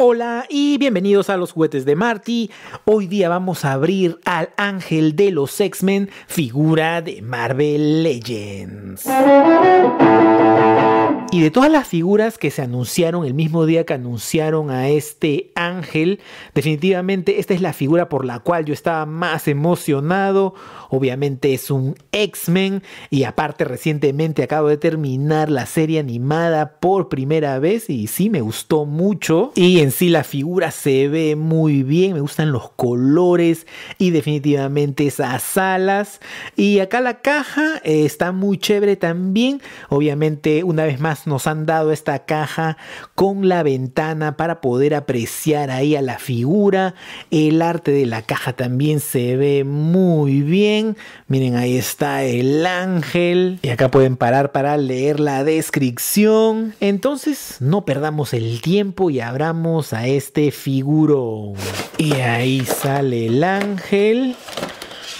Hola y bienvenidos a los juguetes de Marty. Hoy día vamos a abrir al ángel de los X-Men, figura de Marvel Legends. Y de todas las figuras que se anunciaron el mismo día que anunciaron a este ángel, definitivamente esta es la figura por la cual yo estaba más emocionado. Obviamente es un X-Men y aparte recientemente acabo de terminar la serie animada por primera vez y sí me gustó mucho. Y en sí la figura se ve muy bien, me gustan los colores y definitivamente esas alas. Y acá la caja eh, está muy chévere también. Obviamente una vez más nos han dado esta caja con la ventana para poder apreciar ahí a la figura. El arte de la caja también se ve muy bien. Miren, ahí está el ángel. Y acá pueden parar para leer la descripción. Entonces, no perdamos el tiempo y abramos a este figurón. Y ahí sale el ángel.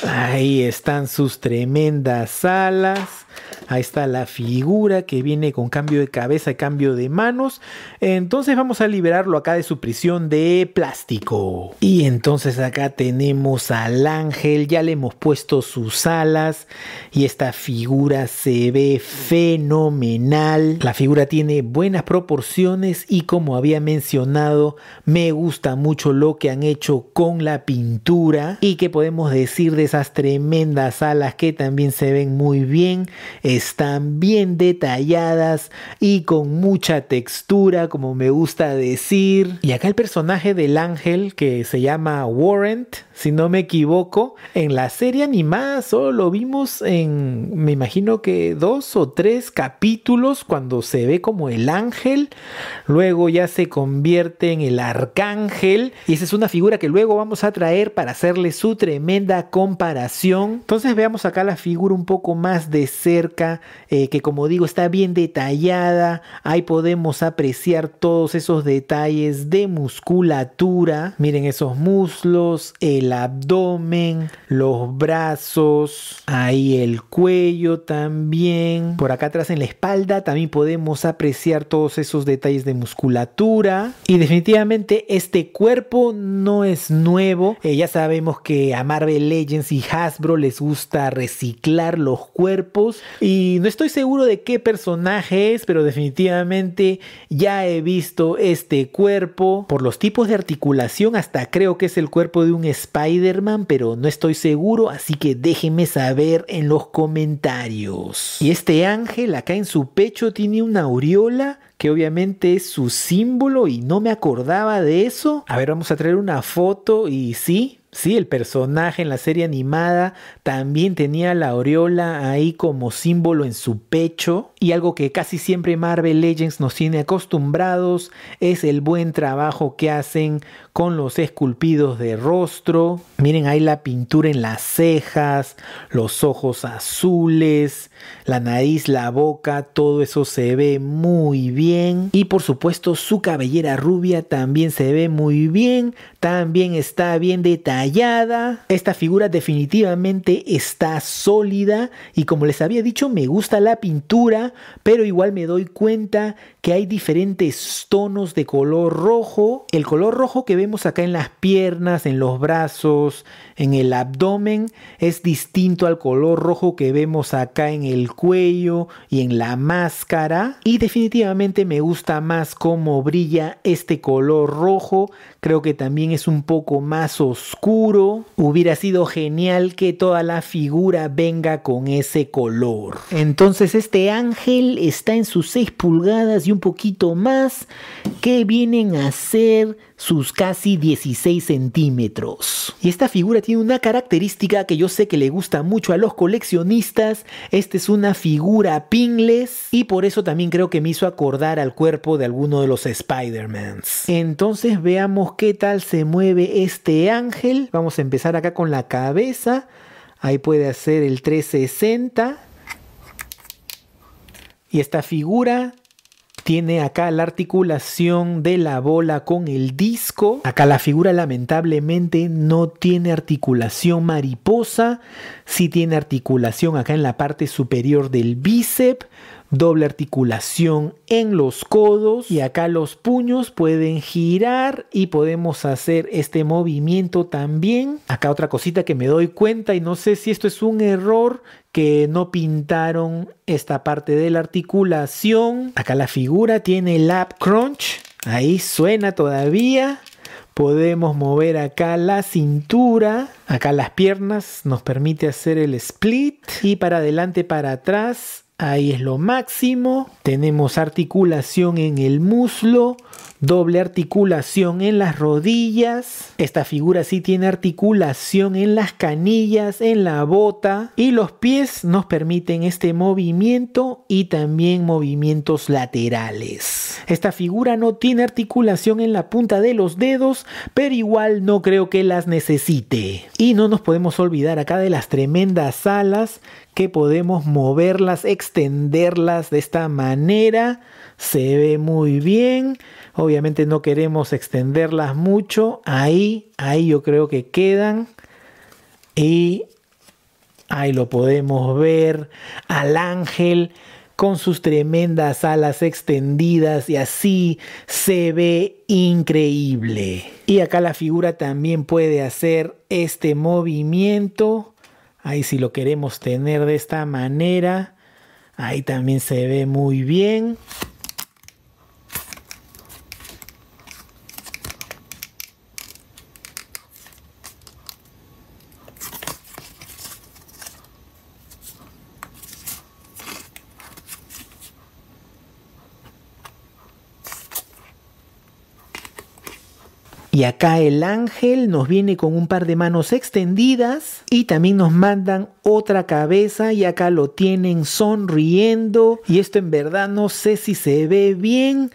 Ahí están sus tremendas alas. Ahí está la figura que viene con cambio de cabeza, y cambio de manos. Entonces vamos a liberarlo acá de su prisión de plástico. Y entonces acá tenemos al ángel, ya le hemos puesto sus alas y esta figura se ve fenomenal. La figura tiene buenas proporciones y como había mencionado, me gusta mucho lo que han hecho con la pintura y que podemos decir de esas tremendas alas que también se ven muy bien están bien detalladas y con mucha textura, como me gusta decir. Y acá el personaje del ángel que se llama Warrant, si no me equivoco, en la serie animada solo lo vimos en, me imagino que dos o tres capítulos cuando se ve como el ángel, luego ya se convierte en el arcángel y esa es una figura que luego vamos a traer para hacerle su tremenda comparación. Entonces veamos acá la figura un poco más de cerca eh, que como digo está bien detallada, ahí podemos apreciar todos esos detalles de musculatura, miren esos muslos, el abdomen, los brazos, ahí el cuello también, por acá atrás en la espalda también podemos apreciar todos esos detalles de musculatura y definitivamente este cuerpo no es nuevo, eh, ya sabemos que a Marvel Legends y Hasbro les gusta reciclar los cuerpos y y no estoy seguro de qué personaje es, pero definitivamente ya he visto este cuerpo. Por los tipos de articulación, hasta creo que es el cuerpo de un Spider-Man, pero no estoy seguro, así que déjenme saber en los comentarios. Y este ángel acá en su pecho tiene una aureola que obviamente es su símbolo y no me acordaba de eso. A ver, vamos a traer una foto y sí, Sí, el personaje en la serie animada también tenía la aureola ahí como símbolo en su pecho y algo que casi siempre Marvel Legends nos tiene acostumbrados es el buen trabajo que hacen con los esculpidos de rostro. Miren ahí la pintura en las cejas, los ojos azules, la nariz, la boca, todo eso se ve muy bien. Y por supuesto su cabellera rubia también se ve muy bien, también está bien detallada. Esta figura definitivamente está sólida y como les había dicho me gusta la pintura pero igual me doy cuenta que hay diferentes tonos de color rojo. El color rojo que vemos acá en las piernas, en los brazos, en el abdomen, es distinto al color rojo que vemos acá en el cuello y en la máscara. Y definitivamente me gusta más cómo brilla este color rojo. Creo que también es un poco más oscuro. Hubiera sido genial que toda la figura venga con ese color. Entonces este ángel Ángel está en sus 6 pulgadas y un poquito más, que vienen a ser sus casi 16 centímetros. Y esta figura tiene una característica que yo sé que le gusta mucho a los coleccionistas. Esta es una figura pingles y por eso también creo que me hizo acordar al cuerpo de alguno de los Spider-Mans. Entonces veamos qué tal se mueve este ángel. Vamos a empezar acá con la cabeza. Ahí puede hacer el 360 y esta figura tiene acá la articulación de la bola con el disco. Acá la figura lamentablemente no tiene articulación mariposa. Sí tiene articulación acá en la parte superior del bíceps doble articulación en los codos y acá los puños pueden girar y podemos hacer este movimiento también. Acá otra cosita que me doy cuenta y no sé si esto es un error que no pintaron esta parte de la articulación. Acá la figura tiene el lap crunch. Ahí suena todavía. Podemos mover acá la cintura, acá las piernas, nos permite hacer el split y para adelante, para atrás Ahí es lo máximo. Tenemos articulación en el muslo, doble articulación en las rodillas. Esta figura sí tiene articulación en las canillas, en la bota. Y los pies nos permiten este movimiento y también movimientos laterales. Esta figura no tiene articulación en la punta de los dedos, pero igual no creo que las necesite. Y no nos podemos olvidar acá de las tremendas alas que podemos moverlas, extenderlas de esta manera. Se ve muy bien. Obviamente no queremos extenderlas mucho. Ahí, ahí yo creo que quedan. Y ahí lo podemos ver al ángel con sus tremendas alas extendidas y así se ve increíble. Y acá la figura también puede hacer este movimiento Ahí si lo queremos tener de esta manera. Ahí también se ve muy bien. Y acá el ángel nos viene con un par de manos extendidas y también nos mandan otra cabeza y acá lo tienen sonriendo. Y esto en verdad no sé si se ve bien.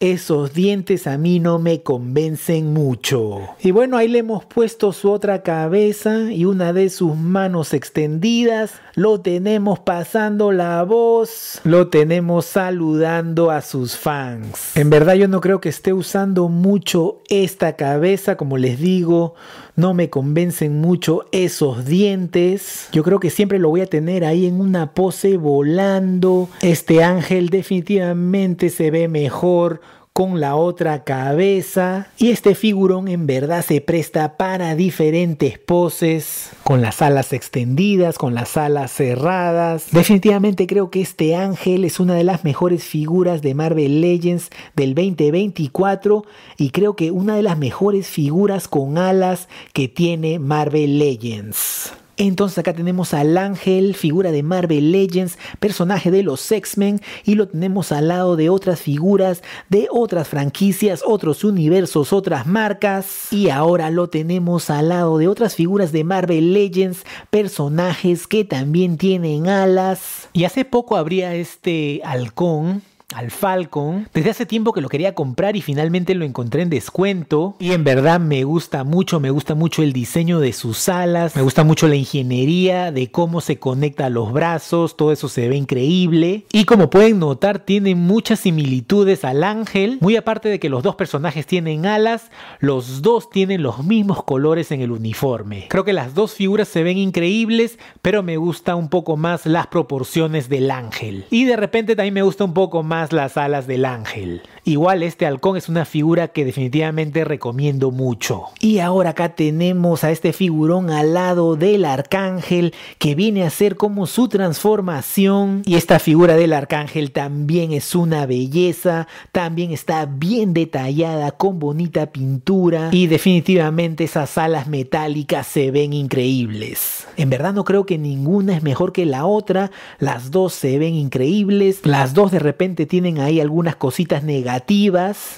Esos dientes a mí no me convencen mucho. Y bueno, ahí le hemos puesto su otra cabeza y una de sus manos extendidas. Lo tenemos pasando la voz. Lo tenemos saludando a sus fans. En verdad yo no creo que esté usando mucho esta cabeza, como les digo. No me convencen mucho esos dientes. Yo creo que siempre lo voy a tener ahí en una pose volando. Este ángel definitivamente se ve mejor con la otra cabeza. Y este figurón en verdad se presta para diferentes poses, con las alas extendidas, con las alas cerradas. Definitivamente creo que este ángel es una de las mejores figuras de Marvel Legends del 2024 y creo que una de las mejores figuras con alas que tiene Marvel Legends. Entonces acá tenemos al ángel, figura de Marvel Legends, personaje de los X-Men y lo tenemos al lado de otras figuras de otras franquicias, otros universos, otras marcas y ahora lo tenemos al lado de otras figuras de Marvel Legends, personajes que también tienen alas y hace poco habría este halcón al Falcon. Desde hace tiempo que lo quería comprar y finalmente lo encontré en descuento. Y en verdad me gusta mucho, me gusta mucho el diseño de sus alas, me gusta mucho la ingeniería de cómo se conecta a los brazos, todo eso se ve increíble. Y como pueden notar, tiene muchas similitudes al ángel. Muy aparte de que los dos personajes tienen alas, los dos tienen los mismos colores en el uniforme. Creo que las dos figuras se ven increíbles, pero me gusta un poco más las proporciones del ángel. Y de repente también me gusta un poco más las alas del ángel. Igual este halcón es una figura que definitivamente recomiendo mucho. Y ahora acá tenemos a este figurón al lado del arcángel que viene a ser como su transformación. Y esta figura del arcángel también es una belleza, también está bien detallada con bonita pintura y definitivamente esas alas metálicas se ven increíbles. En verdad no creo que ninguna es mejor que la otra, las dos se ven increíbles, las dos de repente tienen ahí algunas cositas negativas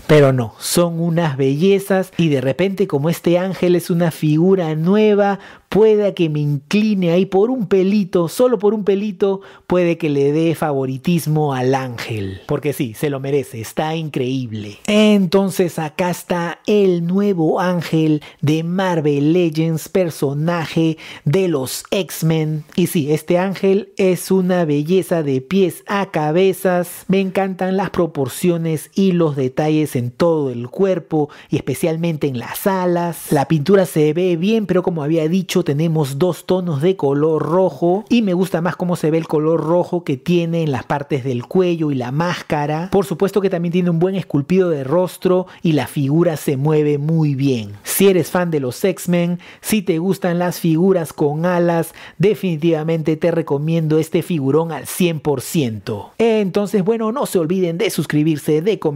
pero no, son unas bellezas y de repente como este ángel es una figura nueva, pueda que me incline ahí por un pelito, solo por un pelito, puede que le dé favoritismo al ángel. Porque sí, se lo merece, está increíble. Entonces acá está el nuevo ángel de Marvel Legends, personaje de los X-Men. Y sí, este ángel es una belleza de pies a cabezas. Me encantan las proporciones y los detalles en todo el cuerpo y especialmente en las alas. La pintura se ve bien, pero como había dicho, tenemos dos tonos de color rojo y me gusta más cómo se ve el color rojo que tiene en las partes del cuello y la máscara. Por supuesto que también tiene un buen esculpido de rostro y la figura se mueve muy bien. Si eres fan de los X-Men, si te gustan las figuras con alas, definitivamente te recomiendo este figurón al 100%. Entonces, bueno, no se olviden de suscribirse, de comentar